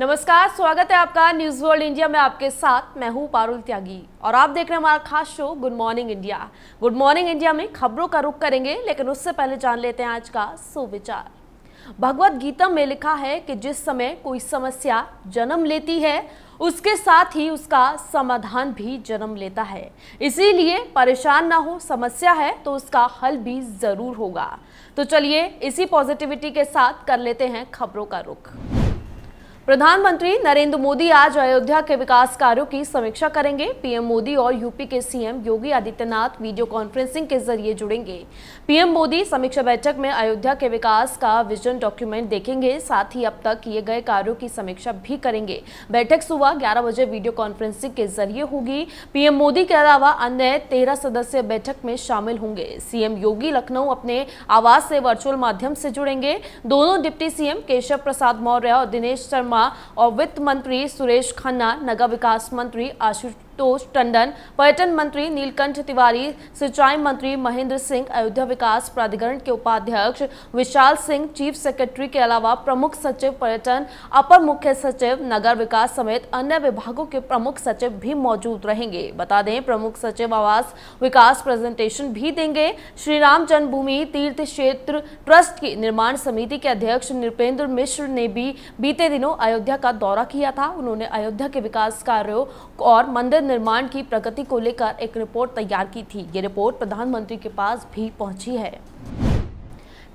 नमस्कार स्वागत है आपका न्यूज वर्ल्ड इंडिया में आपके साथ मैं हूं पारुल त्यागी और आप देख रहे हैं हमारा खास show good morning India good morning India में खबरों का रुख करेंगे लेकिन उससे पहले जान लेते हैं आज का सुविचार भगवत गीता में लिखा है कि जिस समय कोई समस्या जन्म लेती है उसके साथ ही उसका समाधान भी जन्म लेता है इसीलिए परेशान ना हो समस्या है तो उसका हल भी ज़रूर होगा तो चलिए इसी पॉजिटिविटी के साथ कर लेते हैं खबरों का रुख प्रधानमंत्री नरेंद्र मोदी आज अयोध्या के विकास कार्यों की समीक्षा करेंगे पीएम मोदी और यूपी के CM Yogi Adityanath video conferencing के जरिए जुड़ेंगे पीएम मोदी समीक्षा बैठक में अयोध्या के विकास का विजन डॉक्यूमेंट देखेंगे साथ ही अब तक किए गए कार्यों की समीक्षा भी करेंगे बैठक सुबह ग्यारह बजे वीडियो कॉन्फ्रेंसिंग के जरिए होगी पीएम मोदी के अलावा अन्य तेरह सदस्य बैठक में शामिल होंगे सीएम योगी लखनऊ अपने आवास से वर्चुअल माध्यम से जुड़ेंगे दोनों डिप्टी सीएम केशव प्रसाद मौर्य और दिनेश शर्मा शर्मा और वित्त मंत्री सुरेश खन्ना नगर विकास मंत्री आशुतोष टंडन पर्यटन मंत्री नीलकंठ तिवारी सिंचाई मंत्री महेंद्र सिंह अयोध्या विकास प्राधिकरण के उपाध्यक्ष विशाल सिंह चीफ सेक्रेटरी के अलावा प्रमुख सचिव पर्यटन अपर मुख्य सचिव नगर विकास समेत अन्य विभागों के प्रमुख सचिव भी मौजूद रहेंगे बता दें प्रमुख सचिव आवास विकास प्रेजेंटेशन भी देंगे श्री राम जन्मभूमि तीर्थ क्षेत्र ट्रस्ट की निर्माण समिति के अध्यक्ष नृपेंद्र मिश्र ने भी बीते दिनों अयोध्या का दौरा किया था उन्होंने अयोध्या के विकास कार्यों और मंदिर निर्माण की प्रगति को लेकर एक रिपोर्ट तैयार की थी ये रिपोर्ट प्रधानमंत्री के पास भी पहुंची है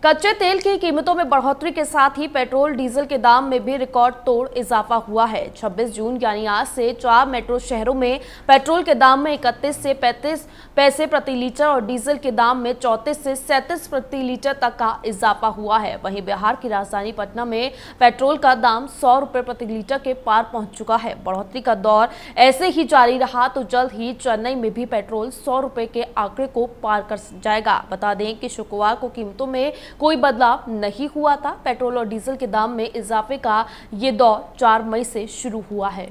कच्चे तेल की कीमतों में बढ़ोतरी के साथ ही पेट्रोल डीजल के दाम में भी रिकॉर्ड तोड़ इजाफा हुआ है 26 जून यानी आज से चार मेट्रो शहरों में पेट्रोल के दाम में 31 से 35 पैसे प्रति लीटर और डीजल के दाम में 34 से 37 प्रति लीटर तक का इजाफा हुआ है वहीं बिहार की राजधानी पटना में पेट्रोल का दाम सौ रुपये प्रति लीटर के पार पहुँच चुका है बढ़ोतरी का दौर ऐसे ही जारी रहा तो जल्द ही चेन्नई में भी पेट्रोल सौ रुपये के आंकड़े को पार कर जाएगा बता दें कि शुक्रवार को कीमतों में कोई बदलाव नहीं हुआ था पेट्रोल और डीजल के दाम में इजाफे का ये दौर चार मई से शुरू हुआ है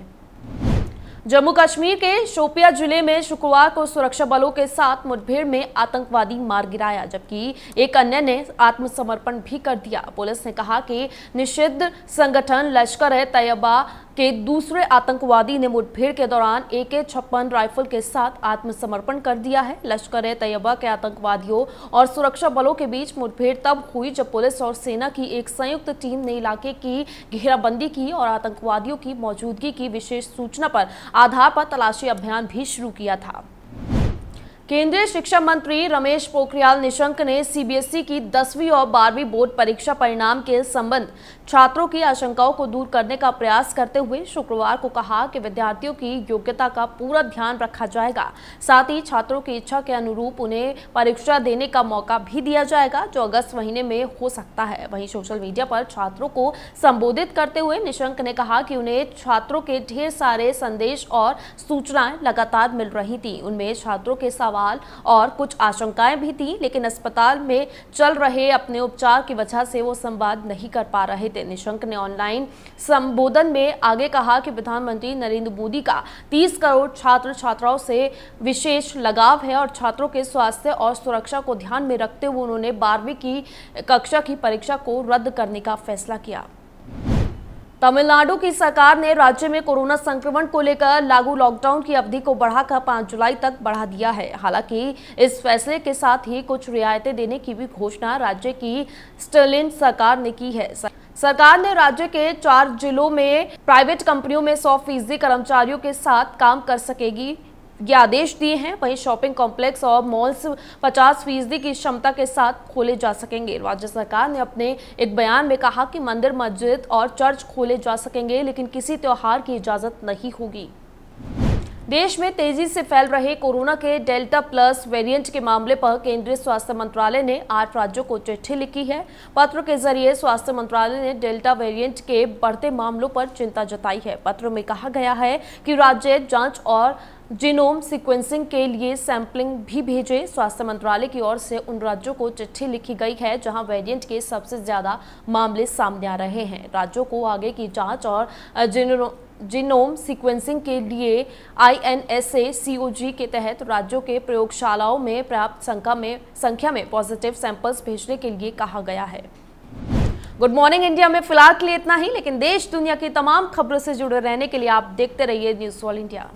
जम्मू कश्मीर के शोपिया जिले में शुक्रवार को सुरक्षा बलों के साथ मुठभेड़ में आतंकवादी मार गिराया जबकि एक अन्य ने आत्मसमर्पण भी कर दिया पुलिस ने कहा कि निषिद्ध संगठन लश्कर ए तैयबा के दूसरे आतंकवादी ने मुठभेड़ के दौरान ए के छप्पन राइफल के साथ आत्मसमर्पण कर दिया है लश्कर ए तैयबा के आतंकवादियों और सुरक्षा बलों के बीच मुठभेड़ तब हुई जब पुलिस और सेना की एक संयुक्त टीम ने इलाके की घेराबंदी की और आतंकवादियों की मौजूदगी की विशेष सूचना पर आधार पर तलाशी अभियान भी शुरू किया था केंद्रीय शिक्षा मंत्री रमेश पोखरियाल निशंक ने सीबीएसई की दसवीं और बारहवीं बोर्ड परीक्षा परिणाम के संबंध छात्रों की आशंकाओं को दूर करने का प्रयास करते हुए शुक्रवार को कहा कि विद्यार्थियों की योग्यता का पूरा ध्यान रखा जाएगा साथ ही छात्रों की इच्छा के अनुरूप उन्हें परीक्षा देने का मौका भी दिया जाएगा जो अगस्त महीने में हो सकता है वहीं सोशल मीडिया पर छात्रों को संबोधित करते हुए निशंक ने कहा कि उन्हें छात्रों के ढेर सारे संदेश और सूचनाएं लगातार मिल रही थी उनमें छात्रों के साथ सवाल और कुछ आशंकाएं भी थी लेकिन अस्पताल में चल रहे अपने उपचार की वजह से वो संवाद नहीं कर पा रहे थे निशंक ने ऑनलाइन संबोधन में आगे कहा कि प्रधानमंत्री नरेंद्र मोदी का तीस करोड़ छात्र छात्राओं से विशेष लगाव है और छात्रों के स्वास्थ्य और सुरक्षा को ध्यान में रखते हुए उन्होंने बारहवीं की कक्षा की परीक्षा को रद्द करने का फैसला किया तमिलनाडु की सरकार ने राज्य में कोरोना संक्रमण को लेकर लागू लॉकडाउन की अवधि को बढ़ाकर 5 जुलाई तक बढ़ा दिया है हालांकि इस फैसले के साथ ही कुछ रियायतें देने की भी घोषणा राज्य की स्टर्लिन सरकार ने की है सरकार ने राज्य के चार जिलों में प्राइवेट कंपनियों में सौ फीसदी कर्मचारियों के साथ काम कर सकेगी ये आदेश दिए हैं वहीं शॉपिंग कॉम्प्लेक्स और मॉल्स 50 फीसदी की क्षमता के साथ खोले जा सकेंगे राज्य सरकार ने अपने एक बयान में कहा कि मंदिर मस्जिद और चर्च खोले जा सकेंगे लेकिन किसी त्यौहार की इजाज़त नहीं होगी देश में तेजी से फैल रहे कोरोना के डेल्टा प्लस वेरिएंट के मामले पर केंद्रीय स्वास्थ्य मंत्रालय ने आठ राज्यों को चिट्ठी लिखी है पत्र के जरिए स्वास्थ्य मंत्रालय ने डेल्टा वेरिएंट के बढ़ते मामलों पर चिंता जताई है पत्र में कहा गया है कि राज्य जांच और जीनोम सीक्वेंसिंग के लिए सैंपलिंग भी भेजे स्वास्थ्य मंत्रालय की ओर से उन राज्यों को चिट्ठी लिखी गई है जहां वेरिएंट के सबसे ज़्यादा मामले सामने आ रहे हैं राज्यों को आगे की जांच और जीनोम जीनोम सीक्वेंसिंग के लिए आई एन एस ए सी ओ जी के तहत राज्यों के प्रयोगशालाओं में पर्याप्त संख्या में संख्या में पॉजिटिव सैंपल्स भेजने के लिए कहा गया है गुड मॉर्निंग इंडिया में फिलहाल के लिए इतना ही लेकिन देश दुनिया की तमाम खबरों से जुड़े रहने के लिए आप देखते रहिए न्यूज़ ऑल इंडिया